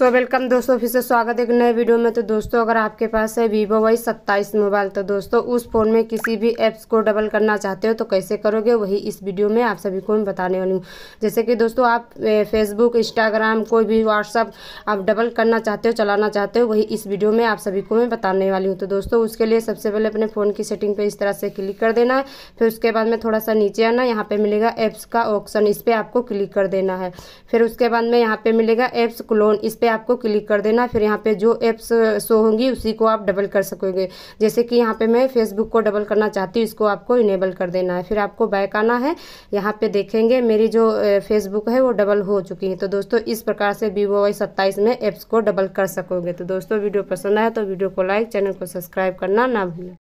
सो so, welcome दोस्तों फिर से स्वागत है एक नए वीडियो में तो दोस्तों अगर आपके पास है वीवो वाई सत्ताईस मोबाइल तो दोस्तों उस फ़ोन में किसी भी ऐप्स को डबल करना चाहते हो तो कैसे करोगे वही इस वीडियो में आप सभी को मैं बताने वाली हूँ जैसे कि दोस्तों आप फेसबुक इंस्टाग्राम कोई भी व्हाट्सअप आप डबल करना चाहते हो चलाना चाहते हो वही इस वीडियो में आप सभी को मैं बताने वाली हूँ तो दोस्तों उसके लिए सबसे पहले अपने फ़ोन की सेटिंग पर इस तरह से क्लिक कर देना है फिर उसके बाद में थोड़ा सा नीचे आना यहाँ पर मिलेगा ऐप्स का ऑप्शन इस पर आपको क्लिक कर देना है फिर उसके बाद में यहाँ पर मिलेगा ऐप्स क्लोन इस पर आपको क्लिक कर देना फिर यहाँ पे जो एप्स शो होंगी उसी को आप डबल कर सकोगे जैसे कि यहाँ पे मैं फेसबुक को डबल करना चाहती हूँ इसको आपको इनेबल कर देना है फिर आपको बैक आना है यहाँ पे देखेंगे मेरी जो फेसबुक है वो डबल हो चुकी है तो दोस्तों इस प्रकार से वीवो वाई सत्ताईस में एप्स को डबल कर सकोगे तो दोस्तों वीडियो पसंद आया तो वीडियो को लाइक चैनल को सब्सक्राइब करना ना भूलें